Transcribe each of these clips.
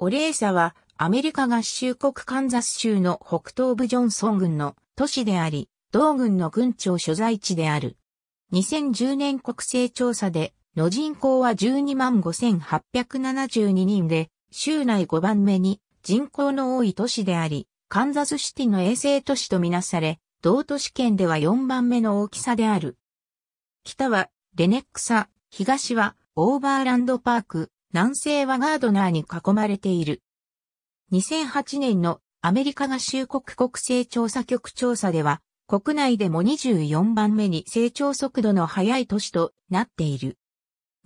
オレーサはアメリカ合衆国カンザス州の北東部ジョンソン郡の都市であり、同郡の郡庁所在地である。2010年国勢調査で、の人口は12万5872人で、州内5番目に人口の多い都市であり、カンザスシティの衛星都市とみなされ、同都市圏では4番目の大きさである。北はレネックサ、東はオーバーランドパーク、南西はガードナーに囲まれている。2008年のアメリカ合衆国国勢調査局調査では、国内でも24番目に成長速度の速い都市となっている。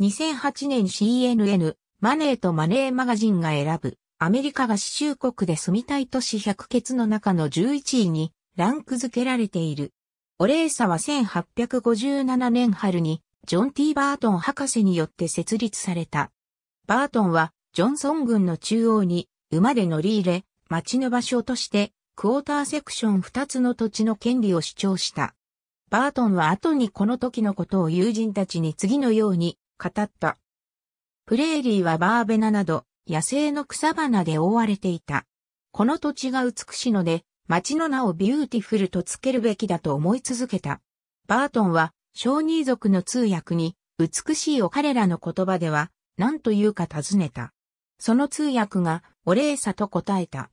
2008年 CNN マネーとマネーマガジンが選ぶアメリカ合衆国で住みたい都市100決の中の11位にランク付けられている。オレーサは1857年春にジョン・ティーバートン博士によって設立されたバートンは、ジョンソン軍の中央に、馬で乗り入れ、町の場所として、クォーターセクション2つの土地の権利を主張した。バートンは後にこの時のことを友人たちに次のように語った。プレーリーはバーベナなど野生の草花で覆われていた。この土地が美しいので町の名をビューティフルとつけるべきだと思い続けた。バートンは小児族の通訳に美しいを彼らの言葉では何と言うか尋ねた。その通訳が、オレーサと答えた。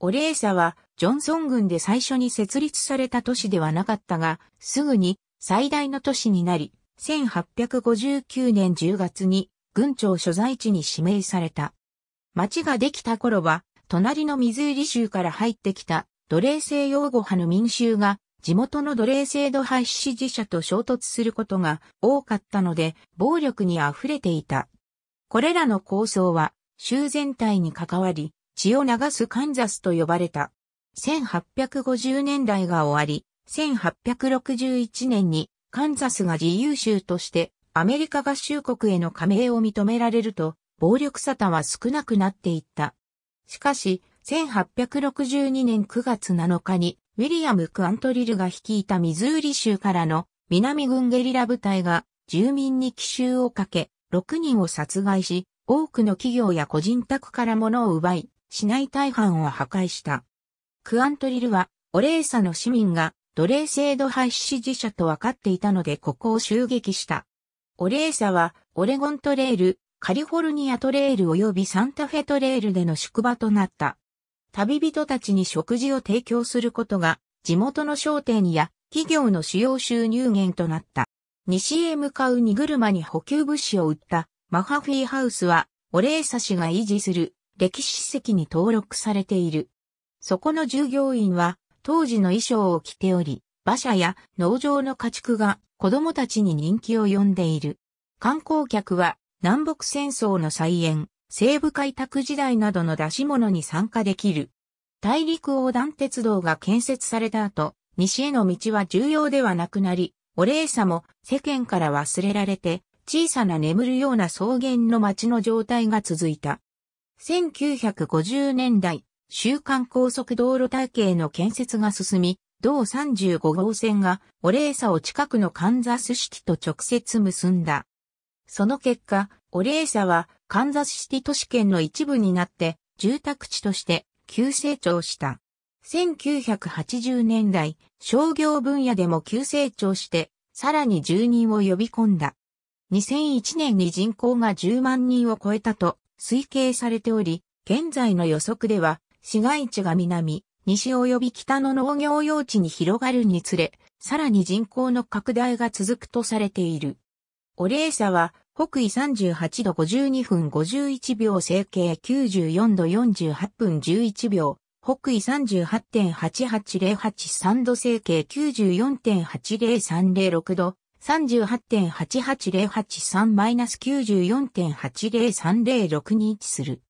オレーサは、ジョンソン軍で最初に設立された都市ではなかったが、すぐに最大の都市になり、1859年10月に軍庁所在地に指名された。町ができた頃は、隣のミズーリ州から入ってきた奴隷制擁護派の民衆が地元の奴隷制度派支持者と衝突することが多かったので暴力に溢れていた。これらの構想は、州全体に関わり、血を流すカンザスと呼ばれた。1850年代が終わり、1861年にカンザスが自由州としてアメリカ合衆国への加盟を認められると、暴力沙汰は少なくなっていった。しかし、1862年9月7日に、ウィリアム・クアントリルが率いたミズーリ州からの南軍ゲリラ部隊が住民に奇襲をかけ、6人を殺害し、多くの企業や個人宅から物を奪い、市内大半を破壊した。クアントリルは、オレーサの市民が奴隷制度廃止支持者と分かっていたのでここを襲撃した。オレーサは、オレゴントレール、カリフォルニアトレール及びサンタフェトレールでの宿場となった。旅人たちに食事を提供することが、地元の商店や企業の主要収入源となった。西へ向かう荷車に補給物資を売ったマハフィーハウスはオレーサ氏が維持する歴史史跡に登録されている。そこの従業員は当時の衣装を着ており、馬車や農場の家畜が子供たちに人気を呼んでいる。観光客は南北戦争の再演、西部開拓時代などの出し物に参加できる。大陸横断鉄道が建設された後、西への道は重要ではなくなり、オレーサも世間から忘れられて、小さな眠るような草原の街の状態が続いた。1950年代、週刊高速道路体系の建設が進み、同35号線がオレーサを近くのカンザスシティと直接結んだ。その結果、オレーサはカンザスシティ都市圏の一部になって住宅地として急成長した。1980年代、商業分野でも急成長して、さらに住人を呼び込んだ。2001年に人口が10万人を超えたと推計されており、現在の予測では、市街地が南、西及び北の農業用地に広がるにつれ、さらに人口の拡大が続くとされている。オレーサは、北緯38度52分51秒、整形94度48分11秒、北緯38.8808度西形94.80306度、38.8808-3-94.80306に位置する。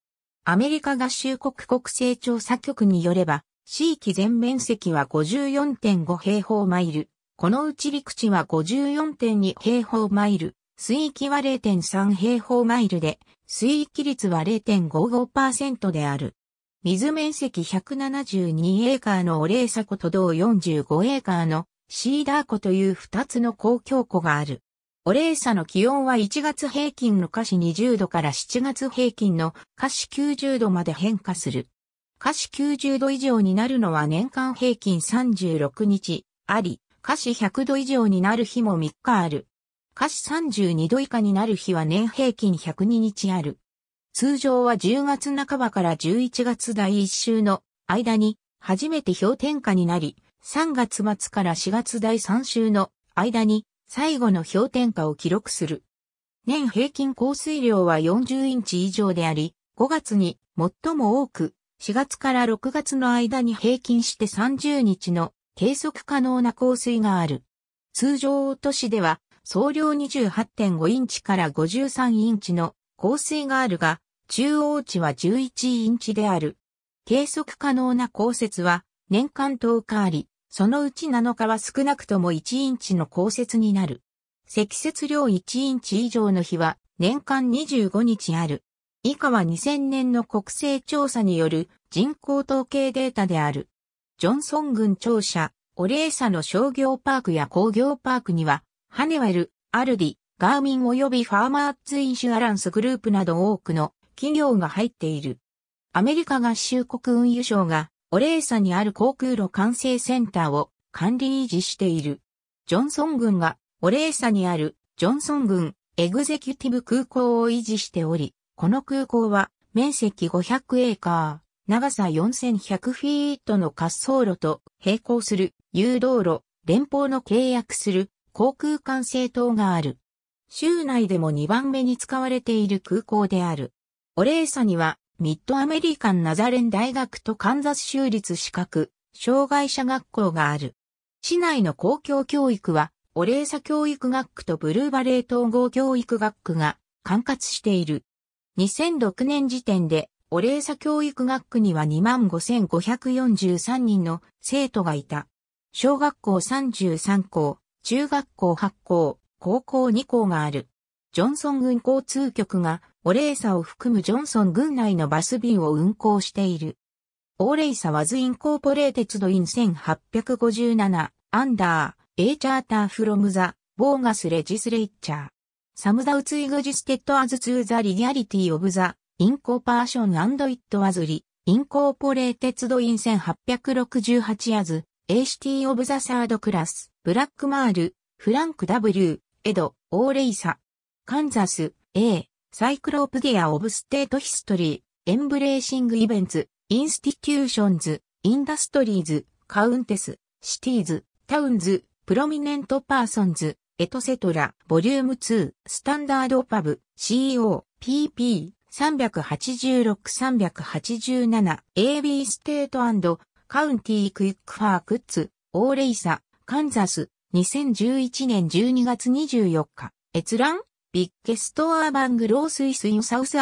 アメリカ合衆国国勢調査局によれば、地域全面積は54.5平方マイル。このうち陸地は54.2平方マイル、水域は0.3平方マイルで、水域率は0.55%である。水面積172エーカーのオレーサ湖と同45エーカーのシーダー湖という2つの公共湖がある。オレーサの気温は1月平均の華氏20度から7月平均の華氏90度まで変化する。華氏90度以上になるのは年間平均36日あり、華氏100度以上になる日も3日ある。華氏32度以下になる日は年平均102日ある。通常は10月半ばから11月第1週の間に初めて氷点下になり、3月末から4月第3週の間に最後の氷点下を記録する。年平均降水量は40インチ以上であり、5月に最も多く、4月から6月の間に平均して30日の計測可能な降水がある。通常都市では総量28.5インチから53インチの降水があるが、中央値は11インチである。計測可能な降雪は年間10日あり、そのうち7日は少なくとも1インチの降雪になる。積雪量1インチ以上の日は年間25日ある。以下は2000年の国勢調査による人口統計データである。ジョンソン郡庁舎、オレーサの商業パークや工業パークには、ハネワル、アルディ、ガーミン及びファーマーツインシュアランスグループなど多くの企業が入っている。アメリカ合衆国運輸省がオレーサにある航空路管制センターを管理維持している。ジョンソン軍がオレーサにあるジョンソン軍エグゼキュティブ空港を維持しており、この空港は面積500エーカー、長さ4100フィートの滑走路と並行する誘導路、連邦の契約する航空管制塔がある。州内でも2番目に使われている空港である。オレーサには、ミッドアメリカンナザレン大学とカンザス州立資格、障害者学校がある。市内の公共教育は、オレーサ教育学区とブルーバレー統合教育学区が管轄している。2006年時点で、オレーサ教育学区には25,543人の生徒がいた。小学校33校、中学校8校、高校2校がある。ジョンソン軍交通局が、オレーサを含むジョンソン軍内のバス便を運行している。オーレイサワズインコーポレーテツドイン1857アンダーエイ・チャーターフロムザボーガスレジスレイチャーサムザウツイグジステッドアズツーザリギャリティオブザインコーパーションアンドイットアズリインコーポレーテツドイン1868アズエイ・シティオブザサードクラスブラックマールフランク W エド、オーレイサ、カンザス、A、サイクロプディア・オブ・ステート・ヒストリー、エンブレーシング・イベンツ、インスティテューションズ、インダストリーズ、カウンテス、シティーズ、タウンズ、プロミネント・パーソンズ、エトセトラ、ボリューム2、スタンダード・パブ、CO、PP、386-387、AB ステートカウンティー・クイック・ファー・クッツ、オーレイサ、カンザス、2011年12月24日、閲覧ビッケストアーバングロースイスインサウスウ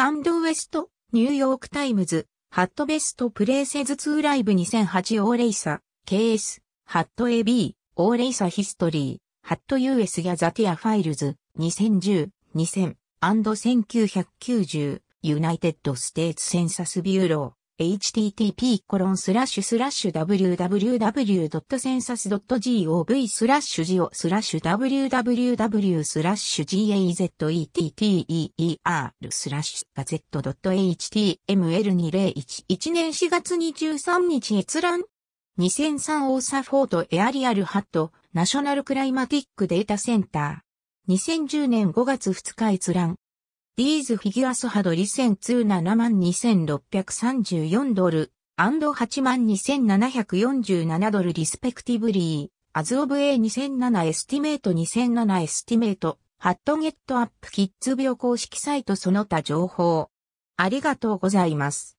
エスト、ニューヨークタイムズ、ハットベストプレイセズ2ライブ2008オーレイサ、KS、ハット AB、オーレイサヒストリー、ハット US やザティアファイルズ、2010、2000、1990、ユナイテッドステーツセンサスビューロー。http://www.census.gov スラッシュジオスラッシュ www スラッシュ gazetteer スラッシュガ z ッ .html2011 年4月23日閲覧2003オーサフォートエアリアルハットナショナルクライマティックデータセンター2010年5月2日閲覧ディーズフィギュアスハドリセン2 72,634ドル、アンド82,747ドルリスペクティブリー、アズオブ A2007 エスティメート2007エスティメート、ハットゲットアップキッズ病公式サイトその他情報。ありがとうございます。